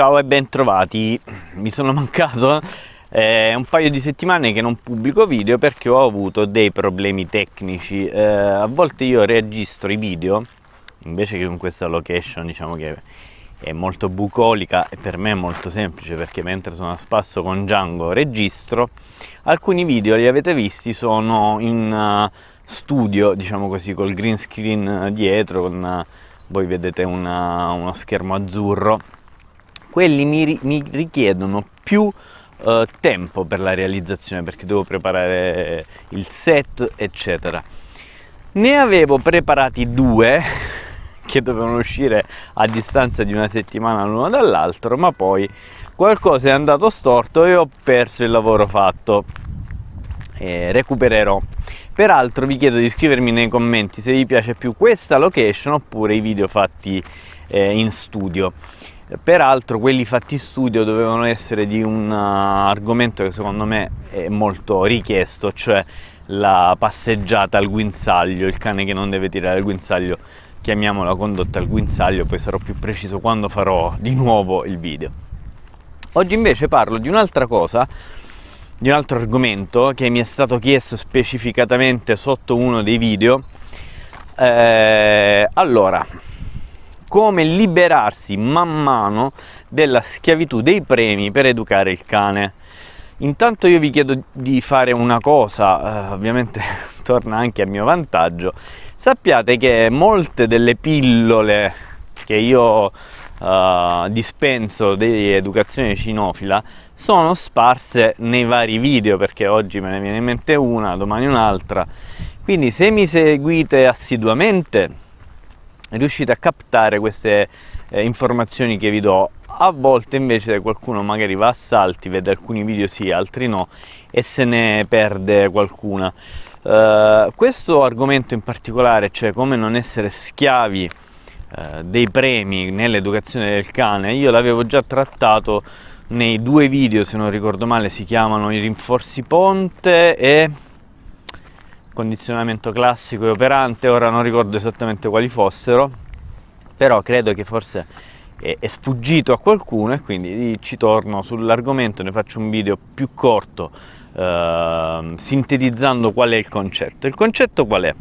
Ciao e bentrovati, mi sono mancato eh, un paio di settimane che non pubblico video perché ho avuto dei problemi tecnici. Eh, a volte io registro i video invece che con questa location, diciamo che è molto bucolica e per me è molto semplice perché mentre sono a spasso con Django registro. Alcuni video li avete visti sono in eh, studio, diciamo così, col green screen eh, dietro, con, eh, voi vedete una, uno schermo azzurro quelli mi, mi richiedono più eh, tempo per la realizzazione perché devo preparare il set eccetera ne avevo preparati due che dovevano uscire a distanza di una settimana l'uno dall'altro ma poi qualcosa è andato storto e ho perso il lavoro fatto eh, recupererò peraltro vi chiedo di scrivermi nei commenti se vi piace più questa location oppure i video fatti eh, in studio peraltro quelli fatti studio dovevano essere di un eh, argomento che secondo me è molto richiesto, cioè la passeggiata al guinzaglio, il cane che non deve tirare il guinzaglio, chiamiamola condotta al guinzaglio, poi sarò più preciso quando farò di nuovo il video. Oggi invece parlo di un'altra cosa, di un altro argomento che mi è stato chiesto specificatamente sotto uno dei video. Eh, allora, come liberarsi man mano della schiavitù dei premi per educare il cane. Intanto io vi chiedo di fare una cosa, eh, ovviamente torna anche a mio vantaggio. Sappiate che molte delle pillole che io eh, dispenso di educazione cinofila sono sparse nei vari video, perché oggi me ne viene in mente una, domani un'altra. Quindi se mi seguite assiduamente riuscite a captare queste eh, informazioni che vi do a volte invece qualcuno magari va a salti vede alcuni video sì altri no e se ne perde qualcuna uh, questo argomento in particolare cioè come non essere schiavi uh, dei premi nell'educazione del cane io l'avevo già trattato nei due video se non ricordo male si chiamano i rinforzi ponte e condizionamento classico e operante, ora non ricordo esattamente quali fossero, però credo che forse è, è sfuggito a qualcuno e quindi ci torno sull'argomento, ne faccio un video più corto eh, sintetizzando qual è il concetto. Il concetto qual è?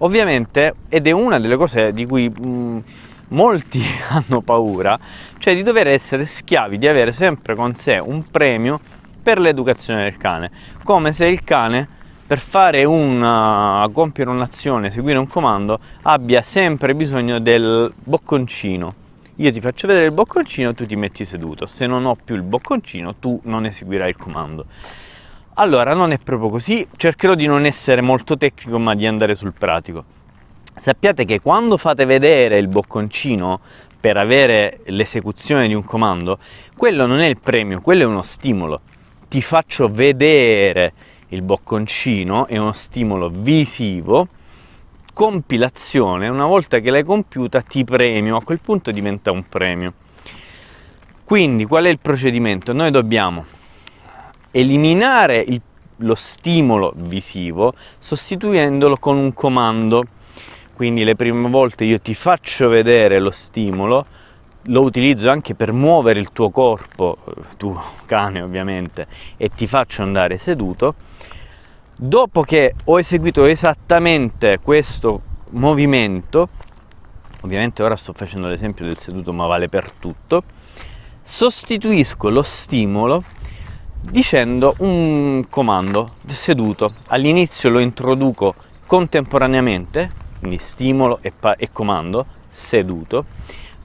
Ovviamente, ed è una delle cose di cui mh, molti hanno paura, cioè di dover essere schiavi, di avere sempre con sé un premio per l'educazione del cane, come se il cane per fare una, eh, compiere un'azione, seguire un comando, abbia sempre bisogno del bocconcino. Io ti faccio vedere il bocconcino, tu ti metti seduto. Se non ho più il bocconcino, tu non eseguirai il comando. Allora, non è proprio così. Cercherò di non essere molto tecnico, ma di andare sul pratico. Sappiate che quando fate vedere il bocconcino per avere l'esecuzione di un comando, quello non è il premio, quello è uno stimolo. Ti faccio vedere il bocconcino è uno stimolo visivo compilazione una volta che l'hai compiuta ti premio a quel punto diventa un premio quindi qual è il procedimento noi dobbiamo eliminare il, lo stimolo visivo sostituendolo con un comando quindi le prime volte io ti faccio vedere lo stimolo lo utilizzo anche per muovere il tuo corpo, tu cane ovviamente, e ti faccio andare seduto, dopo che ho eseguito esattamente questo movimento, ovviamente ora sto facendo l'esempio del seduto ma vale per tutto, sostituisco lo stimolo dicendo un comando seduto. All'inizio lo introduco contemporaneamente, quindi stimolo e, e comando, seduto,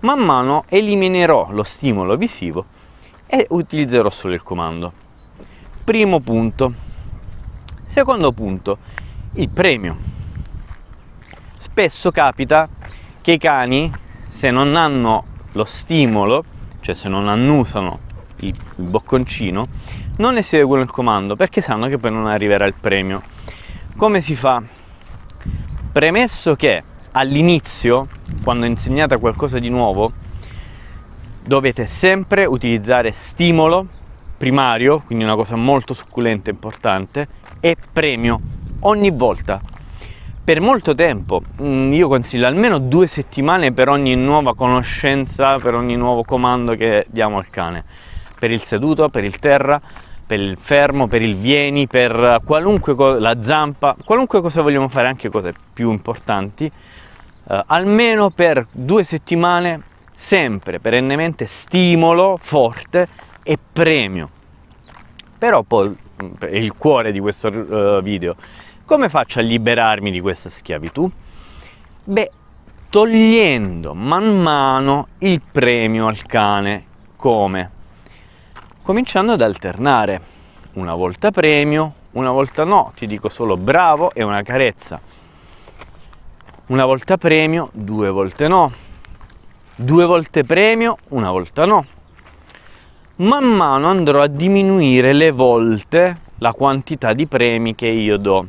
man mano eliminerò lo stimolo visivo e utilizzerò solo il comando. Primo punto. Secondo punto, il premio. Spesso capita che i cani, se non hanno lo stimolo, cioè se non annusano il bocconcino, non eseguono il comando perché sanno che poi non arriverà il premio. Come si fa? Premesso che all'inizio, quando insegnate qualcosa di nuovo, dovete sempre utilizzare stimolo primario, quindi una cosa molto succulente e importante, e premio ogni volta. Per molto tempo, mm, io consiglio almeno due settimane per ogni nuova conoscenza, per ogni nuovo comando che diamo al cane, per il seduto, per il terra, per il fermo, per il vieni, per qualunque cosa, la zampa, qualunque cosa vogliamo fare, anche cose più importanti, eh, almeno per due settimane sempre perennemente stimolo forte e premio però poi mm, il cuore di questo uh, video come faccio a liberarmi di questa schiavitù beh togliendo man mano il premio al cane come cominciando ad alternare una volta premio una volta no ti dico solo bravo e una carezza una volta premio, due volte no, due volte premio, una volta no. Man mano andrò a diminuire le volte la quantità di premi che io do.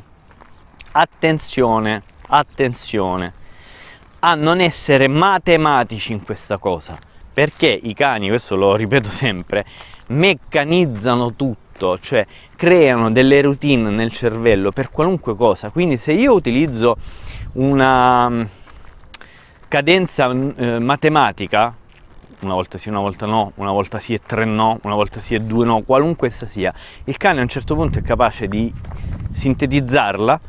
Attenzione, attenzione a non essere matematici in questa cosa, perché i cani, questo lo ripeto sempre, meccanizzano tutto, cioè creano delle routine nel cervello per qualunque cosa. Quindi se io utilizzo una mm, cadenza mm, eh, matematica, una volta sì, una volta no, una volta sì e tre no, una volta sì e due no, qualunque essa sia, il cane a un certo punto è capace di sintetizzarla,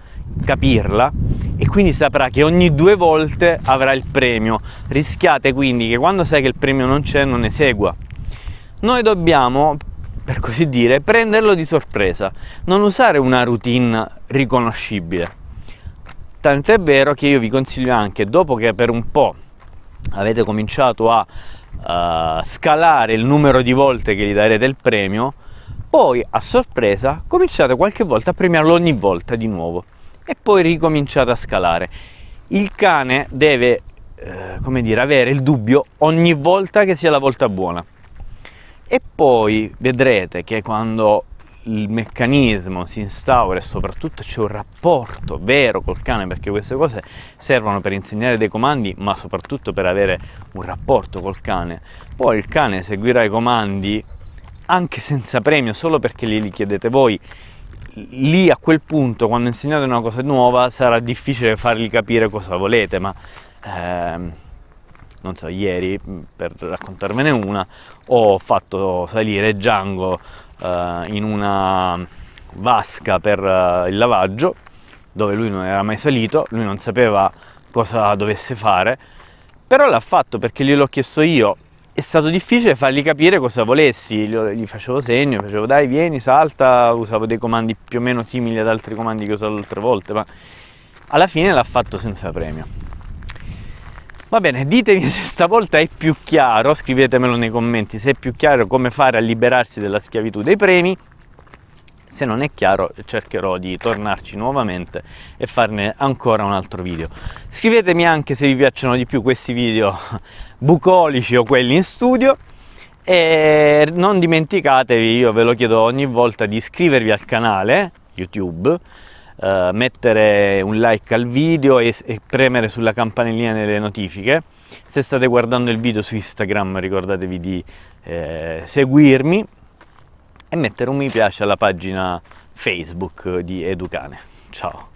capirla e quindi saprà che ogni due volte avrà il premio. Rischiate quindi che quando sai che il premio non c'è non ne segua. Noi dobbiamo, per così dire, prenderlo di sorpresa, non usare una routine riconoscibile tant'è vero che io vi consiglio anche, dopo che per un po' avete cominciato a uh, scalare il numero di volte che gli darete il premio, poi a sorpresa cominciate qualche volta a premiarlo ogni volta di nuovo e poi ricominciate a scalare. Il cane deve, eh, come dire, avere il dubbio ogni volta che sia la volta buona. E poi vedrete che quando il meccanismo si instaura e soprattutto c'è un rapporto vero col cane perché queste cose servono per insegnare dei comandi ma soprattutto per avere un rapporto col cane poi il cane seguirà i comandi anche senza premio solo perché glieli chiedete voi lì a quel punto quando insegnate una cosa nuova sarà difficile fargli capire cosa volete ma ehm, non so ieri per raccontarvene una ho fatto salire Django eh, in una vasca per eh, il lavaggio dove lui non era mai salito, lui non sapeva cosa dovesse fare, però l'ha fatto perché gliel'ho chiesto io. È stato difficile fargli capire cosa volessi, gli facevo segno, facevo dai vieni, salta, usavo dei comandi più o meno simili ad altri comandi che ho usato altre volte, ma alla fine l'ha fatto senza premio. Va bene, ditemi se stavolta è più chiaro, scrivetemelo nei commenti, se è più chiaro come fare a liberarsi dalla schiavitù dei premi. Se non è chiaro cercherò di tornarci nuovamente e farne ancora un altro video. Scrivetemi anche se vi piacciono di più questi video bucolici o quelli in studio e non dimenticatevi, io ve lo chiedo ogni volta, di iscrivervi al canale YouTube eh, mettere un like al video e, e premere sulla campanellina delle notifiche. Se state guardando il video su Instagram ricordatevi di eh, seguirmi e mettere un mi piace alla pagina Facebook di Educane. Ciao!